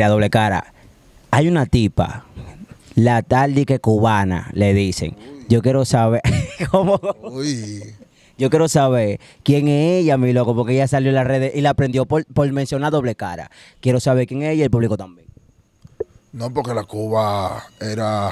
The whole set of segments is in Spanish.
La doble cara. Hay una tipa, la tal que cubana, le dicen. Yo quiero saber cómo. Yo quiero saber quién es ella, mi loco, porque ella salió en las redes y la aprendió por, por, mencionar doble cara. Quiero saber quién es ella y el público también. No, porque la Cuba era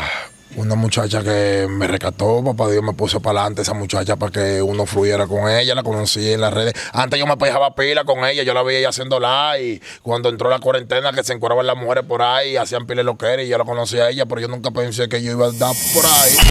una muchacha que me rescató, papá Dios me puso para adelante esa muchacha para que uno fluyera con ella, la conocí en las redes. Antes yo me pejaba pila con ella, yo la veía haciendo live. y cuando entró la cuarentena que se encuadraban las mujeres por ahí, hacían pile lo que era y yo la conocí a ella, pero yo nunca pensé que yo iba a dar por ahí.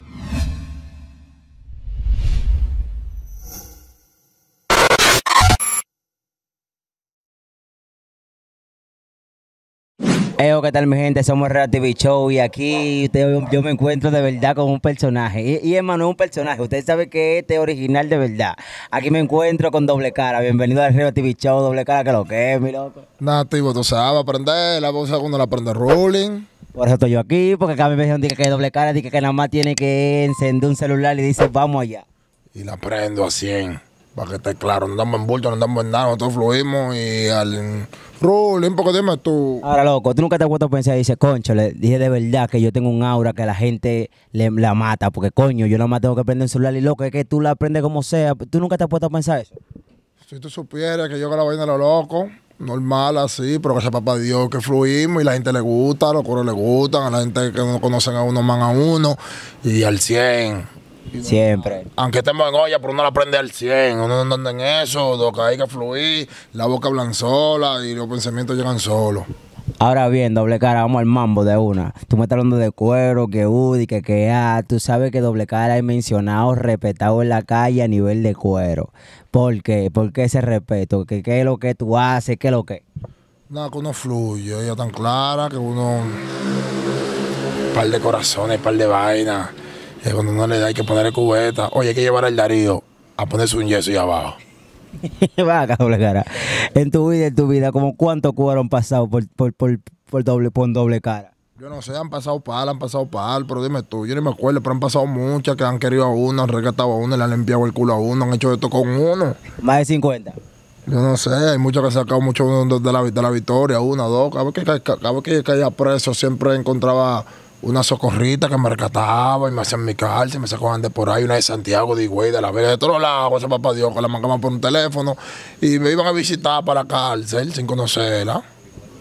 ¿qué tal mi gente? Somos Real TV Show y aquí yo me encuentro de verdad con un personaje. Y, y hermano, un personaje. Usted sabe que este es original de verdad. Aquí me encuentro con Doble Cara. Bienvenido al Real TV Show. Doble Cara, que lo que es, mi loco. Nativo, tú sabes, aprender la voz cuando la aprende rolling. Por eso estoy yo aquí, porque acá me dijeron que es Doble Cara, dije que nada más tiene que encender un celular y dice, vamos allá. Y la prendo a 100, para que esté claro. No andamos en bulto, no andamos en nada, nosotros fluimos y al poco porque dime tú. Ahora, loco, tú nunca te has puesto a pensar y dices, concho, le dije de verdad que yo tengo un aura que la gente le, la mata, porque coño, yo nada más tengo que prender el celular y loco, es que tú la aprendes como sea. ¿Tú nunca te has puesto a pensar eso? Si tú supieras que yo que la vaina lo loco, normal así, pero que sepa para Dios que fluimos y la gente le gusta, los coros le gustan, a la gente que no conocen a uno, man a uno y al 100. Siempre. Aunque estemos en olla, pero uno la aprende al 100. Uno no anda en eso, lo que hay que fluir, la boca hablan sola y los pensamientos llegan solos. Ahora bien, doble cara, vamos al mambo de una. Tú me estás hablando de cuero, que UDI, que que Tú sabes que doble cara es mencionado, respetado en la calle a nivel de cuero. ¿Por qué? ¿Por qué ese respeto? ¿Qué, qué es lo que tú haces? ¿Qué es lo que? Nada, que uno fluye, ella tan clara, que uno. par de corazones, un par de vainas. Y eh, cuando no le da, hay que poner cubeta. Oye, hay que llevar al Darío a ponerse un yeso y abajo. Vaca, doble cara. En tu vida, en tu vida, como cuántos cubanos han pasado por, por, por, por, doble, por doble cara? Yo no sé, han pasado pal, han pasado pal, pero dime tú, yo ni me acuerdo, pero han pasado muchas que han querido a uno, han rescatado a uno, le han limpiado el culo a uno, han hecho esto con uno. Más de 50. Yo no sé, hay muchos que han sacado mucho de la, la victoria, uno, dos, que, cada vez que caía preso siempre encontraba una socorrita que me rescataba y me hacían mi cárcel, me sacaban de por ahí, una de Santiago, de Higüey, de la Vega, de todos lados, ese papá Dios, que la mandaban por un teléfono y me iban a visitar para la cárcel sin conocerla.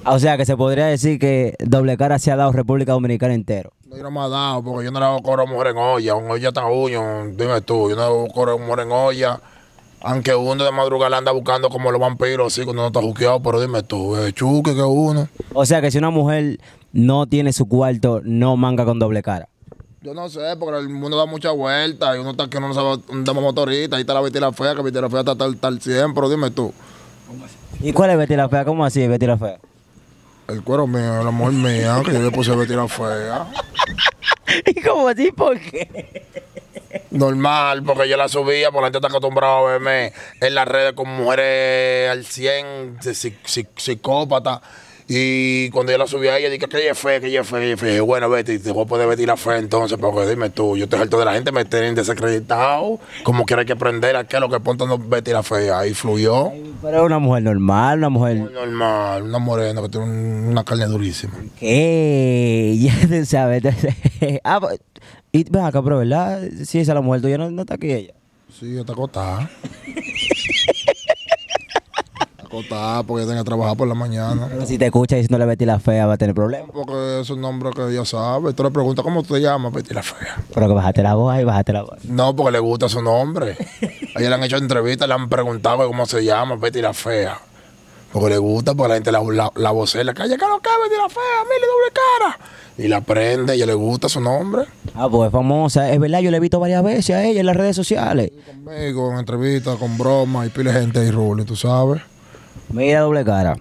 Ah, o sea que se podría decir que Doble Cara se ha dado República Dominicana entero. Yo no me ha dado, porque yo no le hago coro a mujer en olla, un olla tan uño, dime tú, yo no le hago coro a mujer en olla. Aunque uno de madrugada anda buscando como los vampiros, así cuando no está juqueado, pero dime tú, es eh, chuque que uno. O sea que si una mujer no tiene su cuarto, no manga con doble cara. Yo no sé, porque el mundo da muchas vueltas y uno está que no sabe dónde vamos motorista, ahí está la Betty la Fea, que Betty la Fea está tal 100, pero dime tú. ¿Y cuál es Betty la Fea? ¿Cómo así Betty la Fea? El cuero mío, la mujer mía, que yo le puse Betty la Fea. ¿Y cómo así? ¿Por qué? Normal, porque yo la subía, porque la gente está acostumbrada a verme en las redes con mujeres al 100, psicópata. Y cuando yo la subí a ella, dije que ella es fe, que ella es fea, que ella es bueno, vete, te voy a poder vestir la fe entonces, porque dime tú, yo estoy harto de la gente, me tienen desacreditado, como quiera que aprender a qué lo que ponte no Betty la fe Ahí fluyó. Pero es una mujer normal, una mujer. mujer normal, una morena que tiene una carne durísima. ¿Qué? Ya te sabes. ah, y ven acá, pero ¿verdad? Si esa es la mujer tuya, no, no está aquí ella. Sí, yo te acostada. porque tenga que trabajar por la mañana. si te escucha le Betty la Fea, va a tener problemas. Porque es un nombre que ella sabe. Tú le preguntas, ¿cómo te llamas Betty la Fea? Pero que bajaste la voz y bajaste la voz. No, porque le gusta su nombre. A ella le han hecho entrevistas, le han preguntado cómo se llama Betty la Fea. Porque le gusta, porque la gente la, la, la la calle, que no que Betty la Fea, mil doble cara. Y la prende, ella le gusta su nombre. Ah, pues es famosa, es verdad, yo le he visto varias veces a ella en las redes sociales. Conmigo, en entrevistas, con bromas y pile gente y ruling, tú sabes. Mira, doble cara.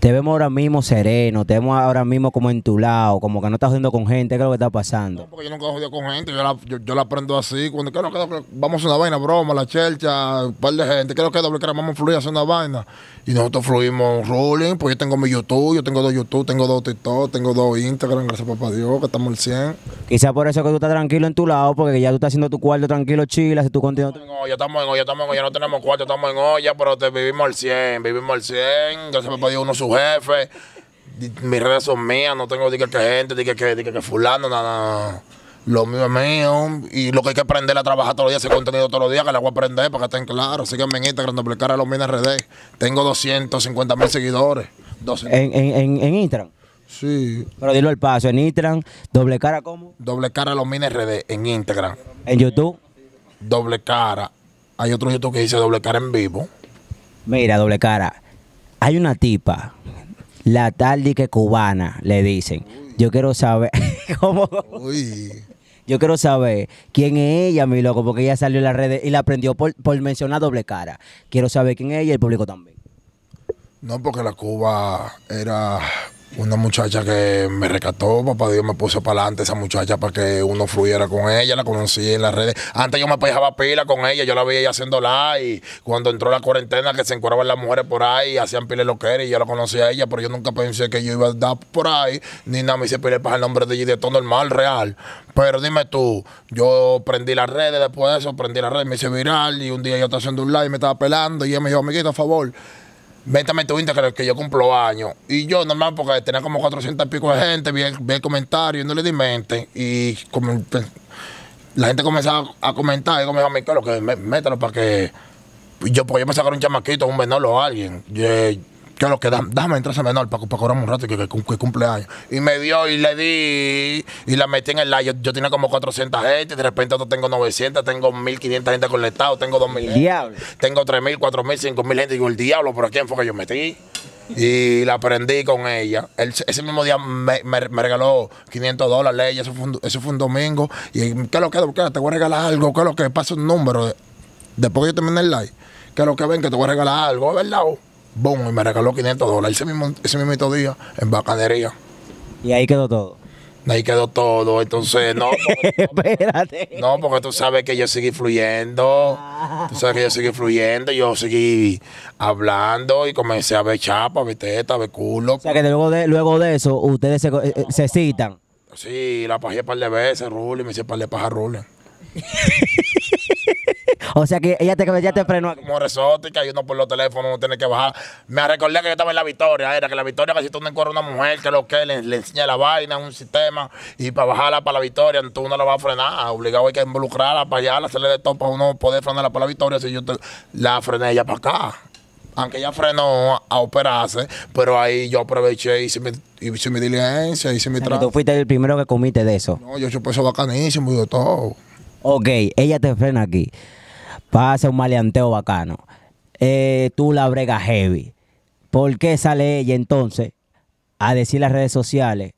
Te vemos ahora mismo sereno, te vemos ahora mismo como en tu lado, como que no estás jodiendo con gente, ¿qué es lo que está pasando? No, porque yo nunca he jodido con gente, yo la, yo, la aprendo así, cuando quiero que vamos a una vaina, broma, la chelcha, un par de gente, creo que doble cara, vamos a fluir, a una vaina. Y nosotros fluimos rolling, pues yo tengo mi YouTube, yo tengo dos YouTube, tengo dos TikTok, tengo dos Instagram, gracias a papá Dios, que estamos al 100. Quizá por eso que tú estás tranquilo en tu lado, porque ya tú estás haciendo tu cuarto tranquilo, chila, si tú continúas. Estamos en olla, estamos en olla, estamos en olla, no tenemos cuarto, estamos en olla, pero te vivimos al 100, vivimos al 100, se me pidió uno su jefe, mis redes son mías, no tengo diga que gente, que, que fulano, nada. lo mío es mío. Y lo que hay que aprender a trabajar todos los días, ese contenido todos los días, que la voy a aprender para que estén claros. Síganme en Instagram, duplicar a los redes, Tengo 250 mil seguidores. 200. ¿En, en, en Instagram? Sí. Pero dilo al paso, en Instagram, doble cara cómo? Doble cara los mines RD en Instagram. En YouTube. Doble cara. Hay otro YouTube que dice doble cara en vivo. Mira, doble cara. Hay una tipa, la tal que cubana, le dicen. Yo quiero saber cómo. Uy. Yo quiero saber quién es ella, mi loco, porque ella salió en las redes y la aprendió por, por mencionar doble cara. Quiero saber quién es ella y el público también. No, porque la Cuba era una muchacha que me recató, papá Dios me puso para adelante esa muchacha para que uno fluyera con ella, la conocí en las redes. Antes yo me pegaba pila con ella, yo la veía ella haciendo live. cuando entró la cuarentena que se encuadraban las mujeres por ahí, hacían pile lo que era y yo la conocía a ella, pero yo nunca pensé que yo iba a dar por ahí, ni nada me hice pile para el nombre de ella de todo normal, real. Pero dime tú, yo prendí las redes después de eso, prendí las redes, me hice viral y un día yo estaba haciendo un live, me estaba pelando y ella me dijo, amiguito, a favor Métame tu Instagram que yo cumplo años. Y yo, normal, porque tenía como 400 y pico de gente, vi el, comentario y no le di mente. Y como, pues, la gente comenzaba a comentar y dijo a decir, que mételo para que yo, pues, yo me sacar un chamaquito, un menor o alguien. Yo, que lo que da, déjame entrar ese menor para, que cobrar un rato que, cumple años. Y me dio y le di y la metí en el live. Yo, tenía como 400 gente, de repente otro tengo 900, tengo 1500 gente conectado, tengo 2000 Diablo. Tengo 3000, 4000, 5000 gente. digo, el diablo, por aquí quién yo metí? Y la aprendí con ella. ese mismo día me, regaló 500 dólares. Ella, eso fue un, domingo. Y ¿qué es lo que? Te voy a regalar algo. ¿Qué es lo que? Pasa un número. De, después que yo termine el live. ¿Qué es lo que ven? Que te voy a regalar algo. ¿Verdad? boom, y me regaló 500 dólares. Ese mismo, día, en bacanería. Y ahí quedó todo. Ahí quedó todo, entonces no. Espérate. No, porque tú sabes que yo seguí fluyendo. Ah. Tú sabes que yo seguí fluyendo, yo seguí hablando y comencé a ver chapa, a ver teta, culo. O sea que luego de, luego de eso, ustedes se, eh, citan. Sí, la pajé un par de veces, Rulli, me hice par de paja Rulli. o sea que ella te, te ah, frenó. Como resótica y uno por los teléfonos tiene que bajar. Me recordé que yo estaba en la Victoria, era que la Victoria Casi si tú no encuentras una mujer que lo que le, enseña la vaina, un sistema, y para bajarla para la Victoria, tú no la vas a frenar. Obligado hay que involucrarla para allá, hacerle de todo para uno poder frenarla para la Victoria. Si yo la frené ella para acá aunque ella frenó a operarse, pero ahí yo aproveché, hice mi, hice mi diligencia, hice mi ¿Tú fuiste el primero que comiste de eso? No, yo hecho eso bacanísimo y de todo. Ok, ella te frena aquí. Pase un maleanteo bacano. Eh, tú la brega heavy. ¿Por qué sale ella entonces a decir las redes sociales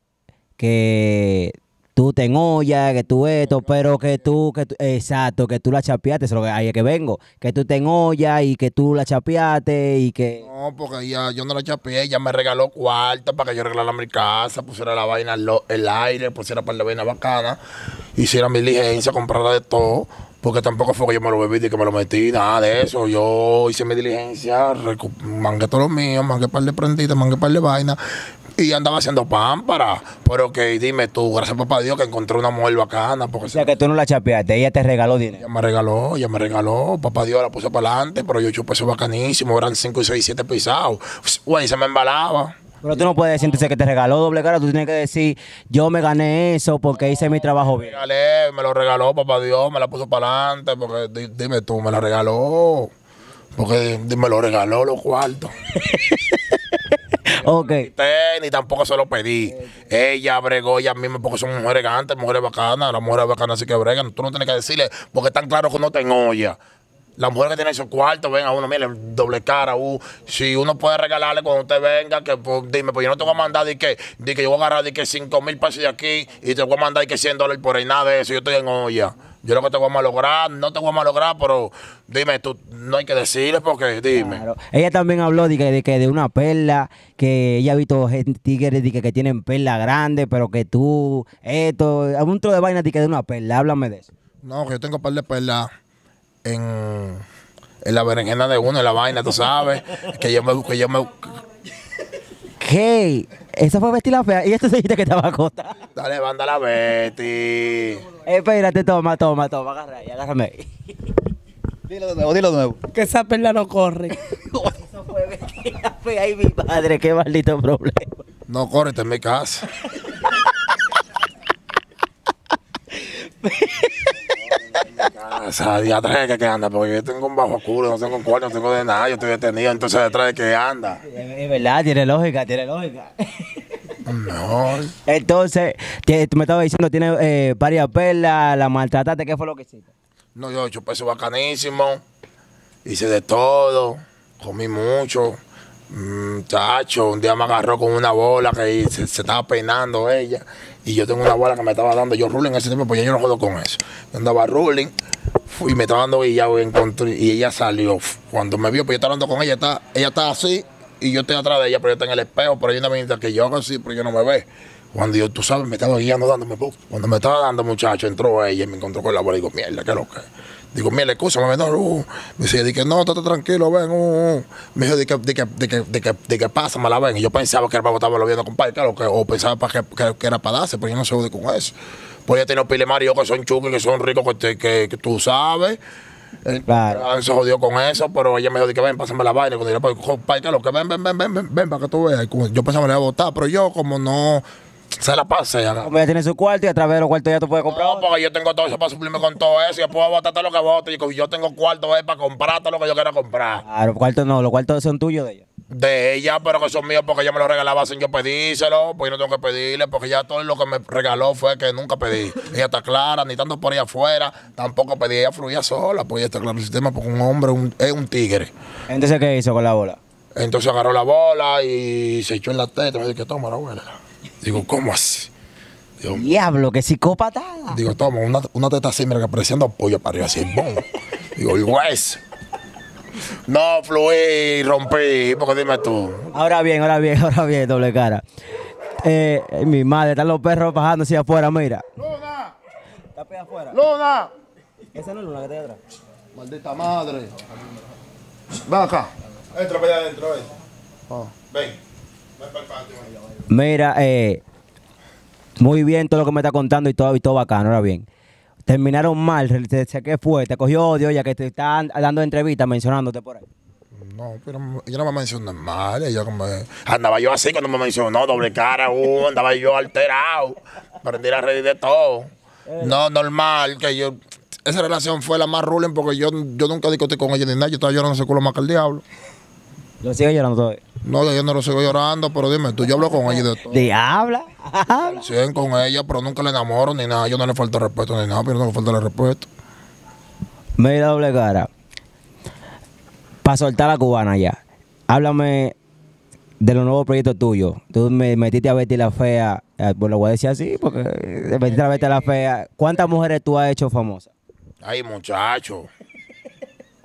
que tú te enollas, que tú esto, pero que tú, que tú, exacto, que tú la chapeaste, eso que ahí que vengo, que tú te olla y que tú la chapeaste y que... No, porque ya, yo no la chapeé, ella me regaló cuarta para que yo arreglara mi casa, pusiera la vaina, el aire, pusiera para la vaina bacana, hiciera mi diligencia, comprara de todo porque tampoco fue que yo me lo bebí y que me lo metí, nada de eso. Yo hice mi diligencia, mangué todos lo mío, mangué un par de prenditas, mangué un par de vainas. Y andaba haciendo pámpara. Pero que dime tú, gracias papá Dios que encontré una mujer bacana. Porque sea, que tú no la chapeaste, ella te regaló dinero. Ella me regaló, ella me regaló. Papá Dios la puso para adelante, pero yo chupé eso bacanísimo. Eran 5 y 6, 7 pisados. Güey, se me embalaba. Pero tú no puedes decir entonces que te regaló doble cara, tú tienes que decir, yo me gané eso porque hice mi trabajo bien. Me, regalé, me lo regaló, papá Dios, me la puso para adelante, porque dime tú, me la regaló. Porque me lo regaló los cuartos. ok. ni tampoco se lo pedí. Ella bregó ella misma porque son mujeres gantes, mujeres bacanas, las mujeres bacanas sí que bregan. Tú no tienes que decirle, porque es tan claro que no te olla. Las mujeres que tiene esos cuartos venga uno, mire, doble cara, uh, si uno puede regalarle cuando usted venga, que pues, dime, pues yo no te voy a mandar de que, que yo voy a agarrar de que 5 mil pesos de aquí y te voy a mandar de que 100 dólares por ahí, nada de eso, yo estoy en olla. Yo lo que te voy a malograr, no te voy a malograr, pero dime, tú no hay que decirle porque dime. Ella también habló de que, de una perla, que ella ha visto tigres de que, que tienen perlas grande, pero que tú, esto, algún tro de vaina de que de una perla, háblame de eso. No, que yo tengo un par de perlas en, la berenjena de uno, en la vaina, tú sabes. Que yo me. Que yo me hey, esa fue Betty la fea. Y esto se que estaba acostada. Dale, banda la Betty. Espérate, toma, toma, toma. Agarra ahí, agárrame ahí. Dilo de nuevo, dilo de nuevo. Que esa perla no corre. Eso fue Betty la fea y mi padre. Qué maldito problema. No corre, está en mi casa. Esa ya que, que anda, porque yo tengo un bajo oscuro, no tengo un no tengo de nada, yo estoy detenido, entonces detrás de que anda. Es verdad, tiene lógica, tiene lógica. Entonces, tú me estabas diciendo, tiene eh, varias perlas, la maltrataste, ¿qué fue lo que hiciste? No, yo yo eso bacanísimo, hice de todo, comí mucho. Chacho, un día me agarró con una bola que se, estaba peinando ella. Y yo tengo una bola que me estaba dando. Yo ruling en ese tiempo, pues yo no jodo con eso. Yo andaba ruling y me estaba dando y encontré. Y ella salió. Cuando me vio, pues yo estaba hablando con ella. Está, ella estaba así y yo estoy atrás de ella, pero yo estaba en el espejo. Pero ella no me que yo hago así, pero yo no me ve. Cuando yo, tú sabes, me estaba guiando, dándome. Cuando me estaba dando, muchacho, entró ella y me encontró con la bola y digo, mierda, qué lo que. Digo, mira, escúchame, menor. Uh. Me dice, dije, no, estate tranquilo, ven. Uh, uh, uh. Me dijo, de que, de que, de que, de que, pasa, me la ven. Y yo pensaba que el papá estaba lo viendo, compadre, claro, que, o pensaba que, que, que era para darse, pero yo no sé de con eso. Pues ya tiene los Mario que son chungos, que son ricos, que, que, tú sabes. Eh, claro. Se jodió con eso, pero ella me dijo, que ven, pásame la vaina. Cuando yo, pues, compadre, claro, que ven, ven, ven, ven, ven, para que tú veas. Yo pensaba que le iba a votar, pero yo como no se la pase. Ya. ella tiene su cuarto y a través de los cuartos ya tú puedes comprar. No, porque yo tengo todo eso para suplirme con todo eso. Yo puedo todo lo que voto. Y yo tengo cuarto eh, para comprar todo lo que yo quiera comprar. Claro, los cuartos no, los cuartos son tuyos de ella. De ella, pero que son míos porque ella me lo regalaba sin yo pedírselo. Pues yo no tengo que pedirle porque ya todo lo que me regaló fue que nunca pedí. ella está clara, ni tanto por ahí afuera. Tampoco pedí, ella fluía sola. Pues ella está claro el sistema porque un hombre es un tigre. Entonces, ¿qué hizo con la bola? Entonces agarró la bola y se echó en la teta. Y dije, toma, la abuela. Digo, ¿cómo así? Digo, Diablo, qué psicópata. Digo, toma, una, una teta así, mira, que pollo para arriba, así, ¡bum! Digo, igual es. No fluí, rompí, porque dime tú. Ahora bien, ahora bien, ahora bien, doble cara. Eh, mi madre, están los perros bajando hacia afuera, mira. ¡Luna! ¿Está pegada afuera? ¡Luna! Esa no es Luna que está atrás. Maldita madre. Ven acá. Entra para allá adentro, ven. Oh. Ven. Mira, eh, muy bien todo lo que me está contando y todo, y todo bacano, ahora bien. Terminaron mal, te, que fue, te cogió odio ya que te están dando entrevistas mencionándote por ahí. No, pero yo no me mencioné mal, Andaba yo así cuando me mencionó, doble cara, uno, uh, andaba yo alterado, Prendí la red de todo. Eh. No, normal, que yo... Esa relación fue la más ruling porque yo, yo nunca discutí con ella ni nada, yo estaba llorando ese culo más que el diablo. ¿Lo sigue llorando todavía? No, yo no lo sigo llorando, pero dime tú, yo hablo con ella de todo. ¿De habla? Sí, con ella, pero nunca le enamoro ni nada. Yo no le falta respeto ni nada, pero no le falta el respeto. Mira, doble cara. Para soltar a la cubana ya. Háblame de los nuevos proyectos tuyos. Tú me metiste a Betty la Fea, ah, pues lo voy a decir así, porque eh, metiste a Betty la Fea. ¿Cuántas mujeres tú has hecho famosas? Ay, muchachos.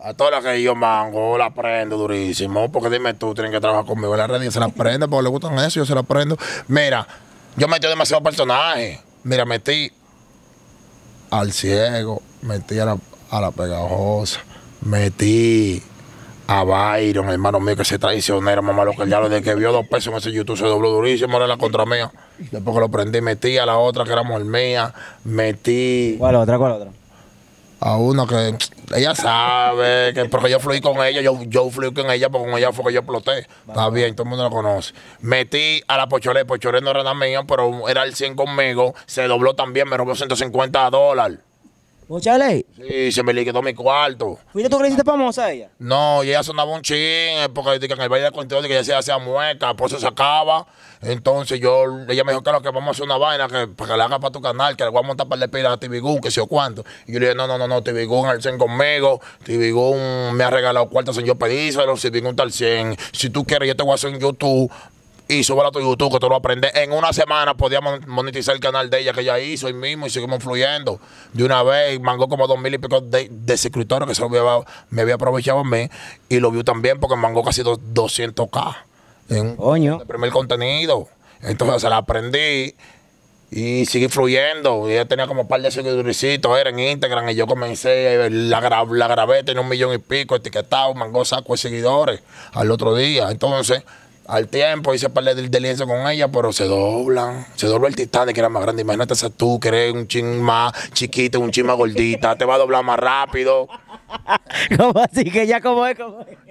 A todas las que yo mango, la prendo durísimo. Porque dime tú, tienen que trabajar conmigo en la red y se la prende porque le gustan eso, yo se la prendo. Mira, yo metí demasiados personajes. Mira, metí al ciego, metí a la, pegajosa, metí a Byron, hermano mío, que se traicionero, mamá, lo que ya lo de que vio dos pesos en ese YouTube se dobló durísimo, era la contra mía. Después que lo prendí, metí a la otra que era mujer mía, metí. ¿Cuál otra? ¿Cuál otra? a uno que ella sabe, que porque yo fluí con ella, yo, yo fluí con ella porque con ella fue que yo exploté. Está bien, todo el mundo lo conoce. Metí a la Pochole, Pochole no era nada mío, pero era el 100 conmigo, se dobló también, me robó 150 dólares. Chale? Sí, se me liquidó mi cuarto. ¿Y tú que le hiciste famosa a ella? No, ella sonaba un ching, eh, porque en el baile de de que ella se hacía muerta, por eso se acaba. Entonces yo, ella me dijo, claro, que vamos a hacer una vaina que, para que la haga para tu canal, que le voy a montar para el pila a Tibigún, que sé yo cuánto. Y yo le dije, no, no, no, no, Tibigún al 100 conmigo, Tibigún me ha regalado cuartos en yo pedíselo, Tibigún tal 100. Si tú quieres, yo te voy a hacer en YouTube y suba a tu YouTube, que tú lo aprendes. En una semana podíamos monetizar el canal de ella que ella hizo y mismo y seguimos fluyendo. De una vez, mangó como dos mil y pico de, de suscriptores que se me había aprovechado a mí y lo vio también porque mangó casi 200k. En, Coño. El primer contenido. Entonces se la aprendí y sigue fluyendo. Y tenía como un par de seguidoricitos, era en Instagram, y yo comencé, la, la grabé, tenía un millón y pico etiquetado, mangó saco de seguidores al otro día. Entonces, al tiempo hice par de, de lienzo con ella, pero se doblan. Se dobla el titán que era más grande. Imagínate esa tú, que eres un ching más chiquito, un ching más gordita. Te va a doblar más rápido. ¿Cómo así? Que ella como es,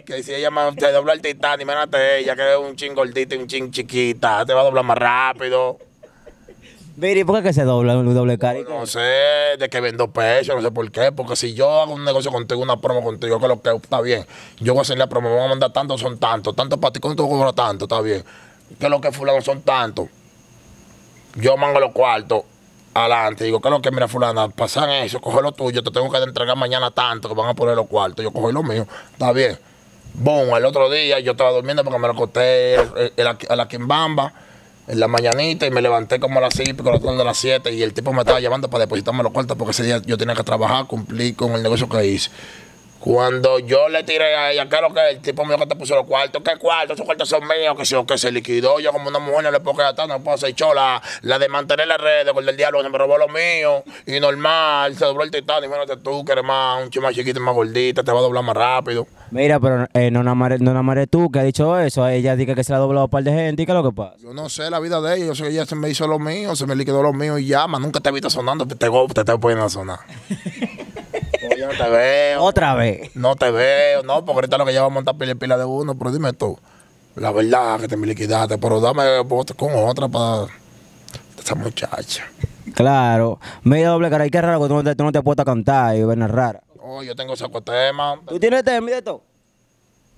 Que si ella más, te dobla el titán, imagínate ella, que es un ching gordita y un ching chiquita. Te va a doblar más rápido. Viri, ¿por qué se dobla el doble carico? Pues no, sé, de que vendo pecho, no sé por qué. Porque si yo hago un negocio contigo, una promo contigo, que lo que está bien. Yo voy a hacer la promo, me voy a mandar tantos, son tantos. Tantos para ti, ¿cuánto cobras tanto? Está bien. Que lo que fulano son tantos. Yo mango los cuartos adelante. Digo, ¿qué es lo que mira, fulana? Pasan eso, coge lo tuyo, te tengo que entregar mañana tanto que van a poner los cuartos. Yo cojo lo mío, está bien. Boom, el otro día yo estaba durmiendo porque me lo costé a la quimbamba en la mañanita y me levanté como a las 6 y de las 7 y el tipo me estaba llamando para depositarme los cuartos porque ese día yo tenía que trabajar, cumplir con el negocio que hice. Cuando yo le tiré a ella, ¿qué es lo que el tipo mío que te puso los cuartos? ¿Qué cuartos? Esos cuartos son míos, que se, que se liquidó. Yo como una mujer no le puedo quedar no puedo hacer chola. La de mantener las redes con el diablo se me robó lo mío. Y normal, se dobló el titán. Y bueno, tú, que eres más, un chico más chiquito, más gordita, te va a doblar más rápido. Mira, pero eh, no na'maré no tú que ha dicho eso. Ella dice que se la ha doblado un par de gente. ¿Y qué es lo que pasa? Yo no sé la vida de ella. Yo sé que ella se me hizo lo mío, se me liquidó lo mío y ya. Más Nunca te he visto sonando, te, te, poniendo a sonar. yo no te veo. Otra vez. No te veo, no, porque ahorita lo que lleva a montar pila y pila de uno, pero dime tú. La verdad que te me liquidaste, pero dame con otra para esa muchacha. Claro. Mira, doble cara, y qué raro que tú no te, tú a cantar y ven rara. Oh, yo tengo saco tema. ¿Tú tienes tema Mira esto?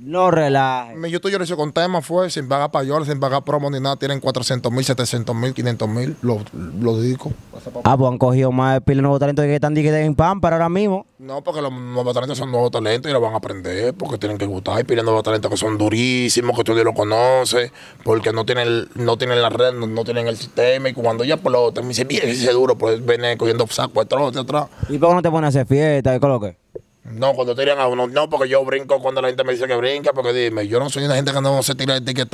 No relajes. Yo estoy hice con temas, fue sin pagar payola, sin pagar promo ni nada. Tienen 400 mil, 700 mil, 500 mil. Los lo Ah, pues han cogido más pila de nuevos talentos que están en pan para ahora mismo. No, porque los nuevos talentos son nuevos talentos y los van a aprender porque tienen que gustar. y pila de nuevos talentos que son durísimos, que tú no lo conoces, porque no tienen, no tienen la red, no, tienen el sistema. Y cuando ya explotan, me dicen, bien, ese duro, pues viene cogiendo saco, de atrás. ¿Y por qué no te pones a hacer fiesta? ¿Qué coloque no, cuando tiran a uno, no, porque yo brinco cuando la gente me dice que brinca, porque dime, yo no soy una gente que no se tira de que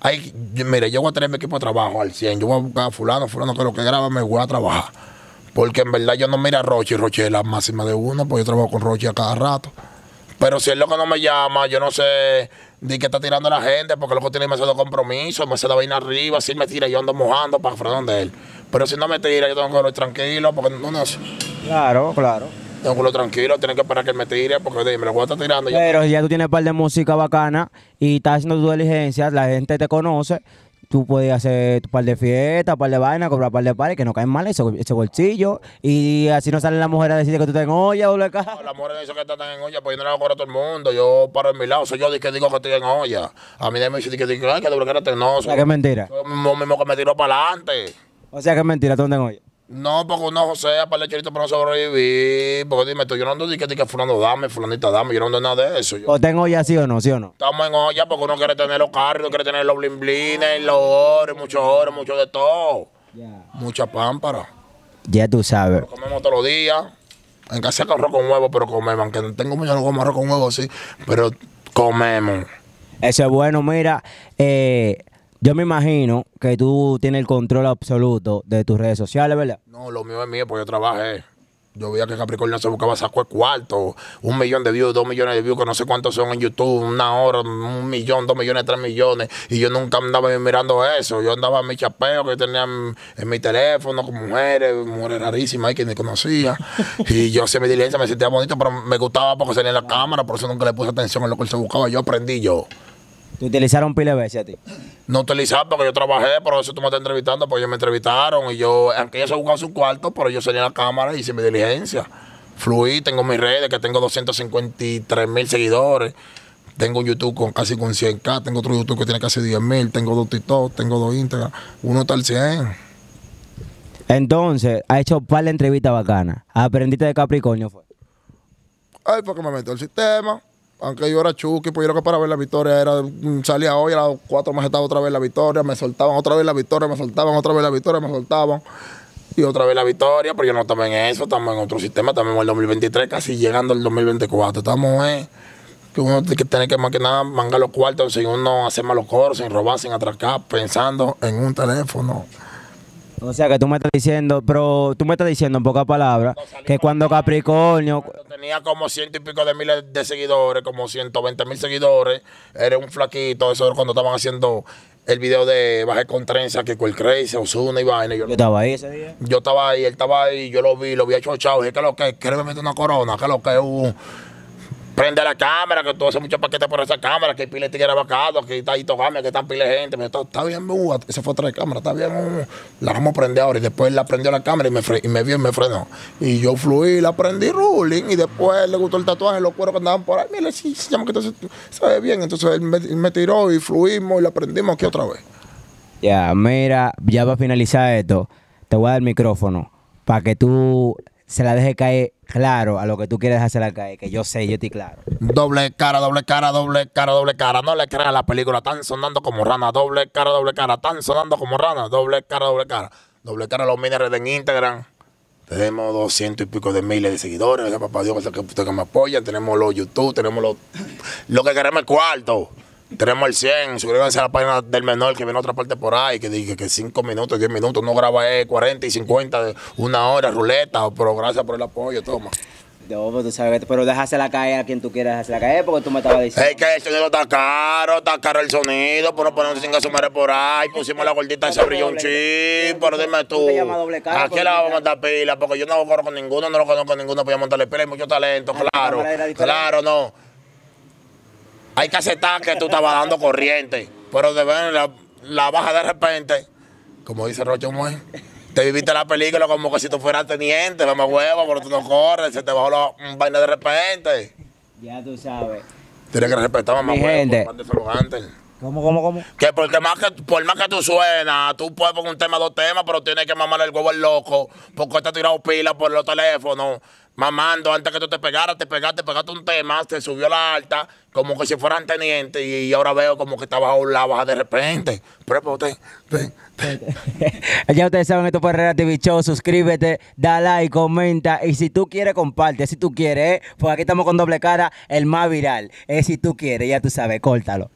Ay, mire, yo voy a tener mi equipo de trabajo al 100, yo voy a buscar a fulano, fulano que lo que graba me voy a trabajar. Porque en verdad yo no miro a Roche, Roche es la máxima de uno, porque yo trabajo con Roche a cada rato. Pero si es lo que no me llama, yo no sé de qué está tirando la gente, porque loco tiene demasiado compromiso, me hace la vaina arriba, si me tira, yo ando mojando para frenar de él. Pero si no me tira, yo tengo que ir tranquilo, porque no, no sé. Claro, claro. Tengo culo tranquilo, tienen que esperar que me tire porque me lo voy a estar tirando. Pero ya tú tienes un par de música bacana y estás haciendo tu diligencia, la gente te conoce, tú puedes hacer tu par de fiestas, par de vainas, comprar par de pares que no caen mal ese, bolsillo. Y así no sale la mujer a decir que tú estás en olla doble caja. la mujer dice que estás en olla, pues yo no la voy a todo el mundo. Yo paro en mi lado, soy yo que digo que estoy en olla. A mí me dice que digo, ay, que doble cara no. O sea, que es mentira. Yo mismo que me tiro para adelante. O sea, que es mentira, tú no en olla. No, porque uno sea, para el lecherito, para no sobrevivir. Porque dime tú, yo no ando de que fulano dame, fulanita dame, yo no ando nada de eso. Yo. ¿O tengo olla sí o no, sí o no? Estamos en olla porque uno quiere tener los carros, quiere tener los blimblines, los oros, muchos oros, mucho de todo. Mucha pámpara. Ya tú sabes. Lo comemos todos los días. En casa con con huevo, pero comemos. Aunque no tengo mucho no como rojo con huevo, sí. Pero comemos. Eso es bueno, mira. Eh, yo me imagino que tú tienes el control absoluto de tus redes sociales, ¿verdad? No, lo mío es mío, porque yo trabajé. Yo veía que Capricornio se buscaba sacó cuarto, un millón de views, dos millones de views, que no sé cuántos son en YouTube, una hora, un millón, dos millones, tres millones. Y yo nunca andaba mirando eso. Yo andaba en mi chapeo que tenía en, mi teléfono con mujeres, mujeres rarísimas que ni conocía. y yo hacía mi diligencia, me sentía bonito, pero me gustaba porque salía en la cámara, por eso nunca le puse atención a lo que él se buscaba. Yo aprendí yo. Te utilizaron pile veces a ti. No utilizaron, porque yo trabajé, por eso tú me estás entrevistando, porque ellos me entrevistaron y yo, aunque ellos se buscaban su cuarto, pero yo salí a la cámara y hice mi diligencia. Fluí, tengo mis redes, que tengo 253 mil seguidores. Tengo un YouTube con casi con 100k, tengo otro YouTube que tiene casi 10 mil, tengo dos TikTok, tengo dos Instagram, uno está al 100. Entonces, ha hecho un par de entrevistas bacanas. Aprendiste de Capricornio, fue. Ay, porque me meto el sistema aunque yo era chuki, pues yo era que para ver la victoria era, mm, salía hoy a las 4 más estaba otra vez la victoria, me soltaban otra vez la victoria, me soltaban otra vez la victoria, me soltaban. Y otra vez la victoria, pero yo no estaba en eso, estamos en otro sistema, estamos en el 2023, casi llegando al 2024. Estamos en que uno tiene que tener que más que nada mangar los cuartos sin uno hacer malos coros, sin robar, sin atracar, pensando en un teléfono. O sea que tú me estás diciendo, pero tú me estás diciendo en pocas palabras que cuando Capricornio. Tenía como ciento y pico de miles de seguidores, como 120 mil seguidores, era un flaquito, eso era cuando estaban haciendo el video de Baje con trenza, que el Crazy, Osuna y vaina. Yo, estaba ahí ese día. Yo estaba ahí, él estaba ahí, yo lo vi, lo vi hecho Chochao, dije, ¿qué es lo que? ¿Quiere meter una corona? que es lo que? un...? prende la cámara, que tú haces mucho paquetes por esa cámara, que hay pile tigre vacado, que está ahí tocando, que están pile gente. está, bien, esa fue otra cámara, está bien, mm, mm. la vamos a prender ahora. Y después la prendió la cámara y me, y me vio y me frenó. Y yo fluí, la prendí ruling y después le gustó el tatuaje, los cueros que andaban por ahí. Mira, sí, se llama que se ve bien. Entonces él me, tiró y fluimos y la prendimos aquí otra vez. Ya, mira, ya para finalizar esto, te voy a dar el micrófono para que tú se la dejes caer claro a lo que tú quieres hacer acá, calle, que yo sé, yo estoy claro. Doble cara, doble cara, doble cara, doble cara. No le a la película, tan sonando como rana. Doble cara, doble cara, tan sonando como rana. Doble cara, doble cara. Doble cara, los miners en Instagram. Tenemos doscientos y pico de miles de seguidores. Papá Dios, que, que me apoyan. Tenemos los YouTube, tenemos los. Lo que queremos es cuarto tenemos el 100, suscríbanse a la página del menor que viene otra parte por ahí, que dije que 5 minutos, 10 minutos, no graba eh, 40 y 50, una hora, ruleta, pero gracias por el apoyo, toma. No, pero pues, tú sabes, pero caer a quien tú quieras la caer porque tú me estabas diciendo. Es que el sonido está caro, está caro el sonido, por no poner sin asumir por ahí, pusimos la gordita y se brilló un chip, pero dime tú. ¿A qué la vamos a montar pila? Porque yo no corro con ninguno, no lo conozco con ninguno, voy a montarle pila, hay mucho talento, claro, claro, no. Hay que aceptar que tú estabas dando corriente, pero de ver la, baja de repente, como dice Rocho Muey. Te viviste la película como que si tú fueras teniente, me huevo, pero tú no corres, se te bajó la vaina de repente. Ya tú sabes. Tienes que respetar, mamá, antes. ¿Cómo, cómo, cómo? Que por más que, por más que tú suenas, tú puedes poner un tema, dos temas, pero tienes que mamar el huevo el loco, porque te ha tirado pila por los teléfonos mamando antes que tú te pegaras, te pegaste, pegaste un tema, te subió la alta, como que si fueran tenientes, y ahora veo como que estaba a un lado, baja de repente. Pues, usted. ya ustedes saben, esto fue Herrera TV Show, suscríbete, da like, comenta, y si tú quieres, comparte, si tú quieres, pues aquí estamos con doble cara, el más viral, si tú quieres, ya tú sabes, córtalo.